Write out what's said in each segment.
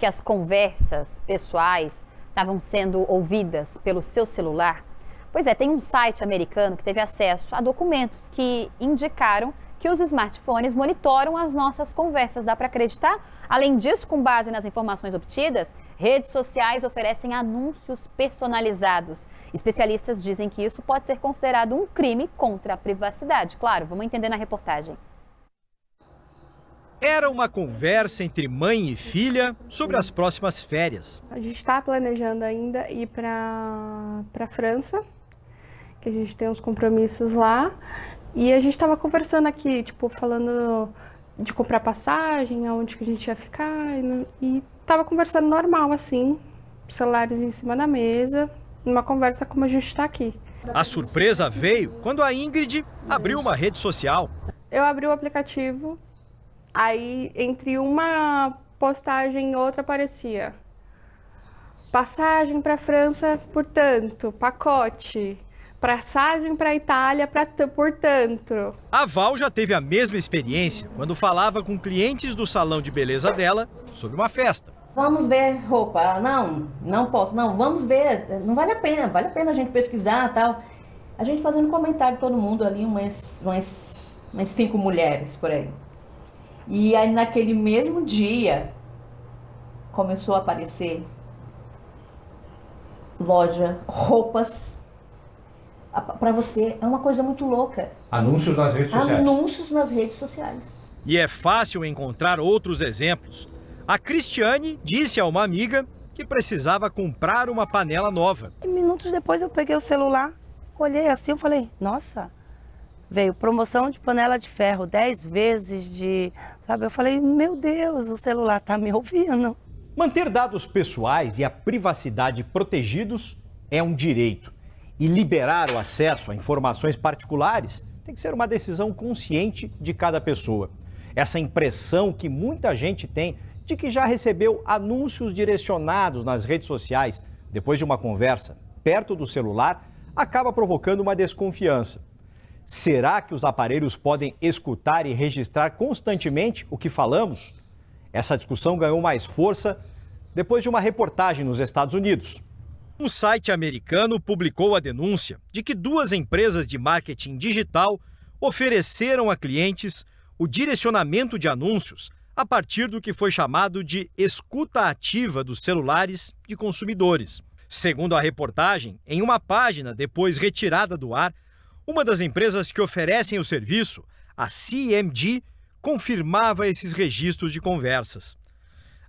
que as conversas pessoais estavam sendo ouvidas pelo seu celular? Pois é, tem um site americano que teve acesso a documentos que indicaram que os smartphones monitoram as nossas conversas. Dá para acreditar? Além disso, com base nas informações obtidas, redes sociais oferecem anúncios personalizados. Especialistas dizem que isso pode ser considerado um crime contra a privacidade. Claro, vamos entender na reportagem. Era uma conversa entre mãe e filha sobre as próximas férias. A gente está planejando ainda ir para a França, que a gente tem uns compromissos lá. E a gente estava conversando aqui, tipo, falando de comprar passagem, aonde que a gente ia ficar. E, estava conversando normal, assim, celulares em cima da mesa, numa conversa como a gente está aqui. A surpresa veio quando a Ingrid abriu uma rede social. Eu abri o aplicativo Aí, entre uma postagem e outra, aparecia passagem para a França portanto pacote, passagem para a Itália pra, A Val já teve a mesma experiência quando falava com clientes do salão de beleza dela sobre uma festa. Vamos ver roupa. Não, não posso. Não, vamos ver. Não vale a pena. Vale a pena a gente pesquisar tal. A gente fazendo comentário todo mundo ali, umas, umas, umas cinco mulheres por aí. E aí naquele mesmo dia começou a aparecer loja, roupas para você. É uma coisa muito louca. Anúncios nas redes sociais. Anúncios nas redes sociais. E é fácil encontrar outros exemplos. A Cristiane disse a uma amiga que precisava comprar uma panela nova. E minutos depois eu peguei o celular, olhei assim, eu falei: "Nossa, veio promoção de panela de ferro dez vezes de, sabe? Eu falei, meu Deus, o celular tá me ouvindo. Manter dados pessoais e a privacidade protegidos é um direito. E liberar o acesso a informações particulares tem que ser uma decisão consciente de cada pessoa. Essa impressão que muita gente tem de que já recebeu anúncios direcionados nas redes sociais depois de uma conversa perto do celular acaba provocando uma desconfiança. Será que os aparelhos podem escutar e registrar constantemente o que falamos? Essa discussão ganhou mais força depois de uma reportagem nos Estados Unidos. Um site americano publicou a denúncia de que duas empresas de marketing digital ofereceram a clientes o direcionamento de anúncios a partir do que foi chamado de escuta ativa dos celulares de consumidores. Segundo a reportagem, em uma página depois retirada do ar, uma das empresas que oferecem o serviço, a CMG, confirmava esses registros de conversas.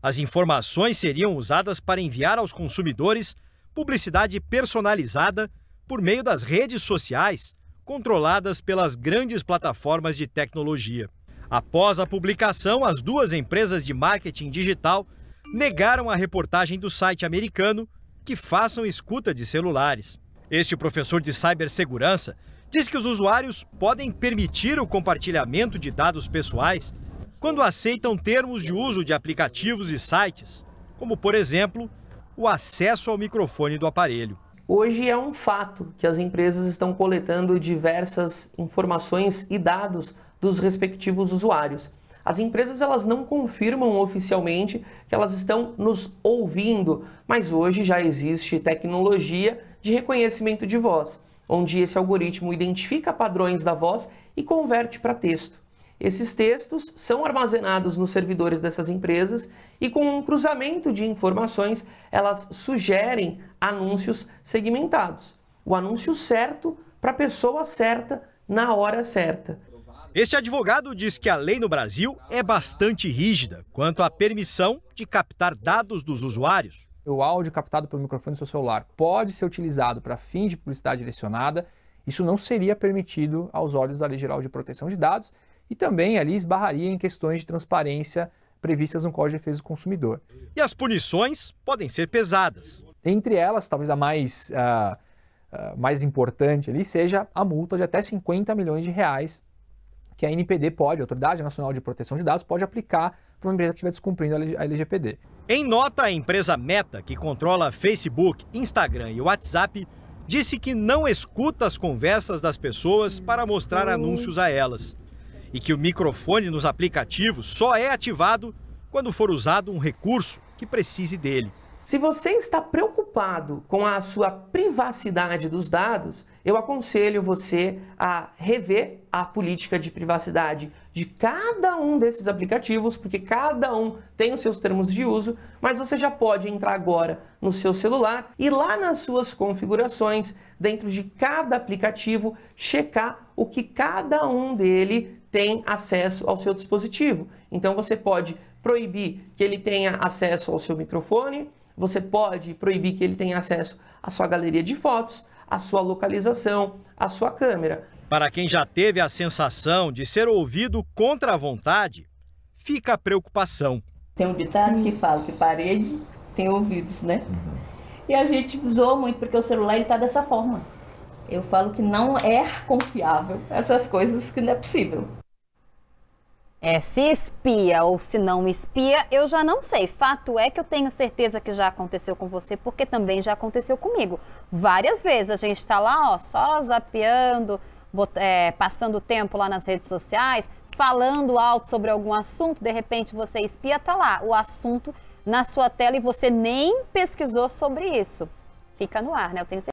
As informações seriam usadas para enviar aos consumidores publicidade personalizada por meio das redes sociais controladas pelas grandes plataformas de tecnologia. Após a publicação, as duas empresas de marketing digital negaram a reportagem do site americano que façam escuta de celulares. Este professor de cibersegurança diz que os usuários podem permitir o compartilhamento de dados pessoais quando aceitam termos de uso de aplicativos e sites, como, por exemplo, o acesso ao microfone do aparelho. Hoje é um fato que as empresas estão coletando diversas informações e dados dos respectivos usuários. As empresas elas não confirmam oficialmente que elas estão nos ouvindo, mas hoje já existe tecnologia de reconhecimento de voz onde esse algoritmo identifica padrões da voz e converte para texto. Esses textos são armazenados nos servidores dessas empresas e, com um cruzamento de informações, elas sugerem anúncios segmentados. O anúncio certo para a pessoa certa na hora certa. Este advogado diz que a lei no Brasil é bastante rígida quanto à permissão de captar dados dos usuários o áudio captado pelo microfone do seu celular pode ser utilizado para fins de publicidade direcionada, isso não seria permitido aos olhos da Lei Geral de Proteção de Dados e também ali esbarraria em questões de transparência previstas no Código de Defesa do Consumidor. E as punições podem ser pesadas. Entre elas, talvez a mais, uh, uh, mais importante ali seja a multa de até 50 milhões de reais que a NPD pode, a Autoridade Nacional de Proteção de Dados, pode aplicar para uma empresa que estiver descumprindo a LGPD. Em nota, a empresa Meta, que controla Facebook, Instagram e WhatsApp, disse que não escuta as conversas das pessoas para mostrar anúncios a elas e que o microfone nos aplicativos só é ativado quando for usado um recurso que precise dele. Se você está preocupado com a sua privacidade dos dados, eu aconselho você a rever a política de privacidade de cada um desses aplicativos, porque cada um tem os seus termos de uso, mas você já pode entrar agora no seu celular e lá nas suas configurações, dentro de cada aplicativo, checar o que cada um dele tem acesso ao seu dispositivo. Então você pode proibir que ele tenha acesso ao seu microfone, você pode proibir que ele tenha acesso à sua galeria de fotos, a sua localização, a sua câmera. Para quem já teve a sensação de ser ouvido contra a vontade, fica a preocupação. Tem um ditado que fala que parede tem ouvidos, né? Uhum. E a gente usou muito porque o celular está dessa forma. Eu falo que não é confiável essas coisas que não é possível. É, se espia ou se não espia, eu já não sei. Fato é que eu tenho certeza que já aconteceu com você, porque também já aconteceu comigo. Várias vezes a gente está lá, ó, só zapeando, bot... é, passando tempo lá nas redes sociais, falando alto sobre algum assunto, de repente você espia, tá lá o assunto na sua tela e você nem pesquisou sobre isso. Fica no ar, né? Eu tenho certeza.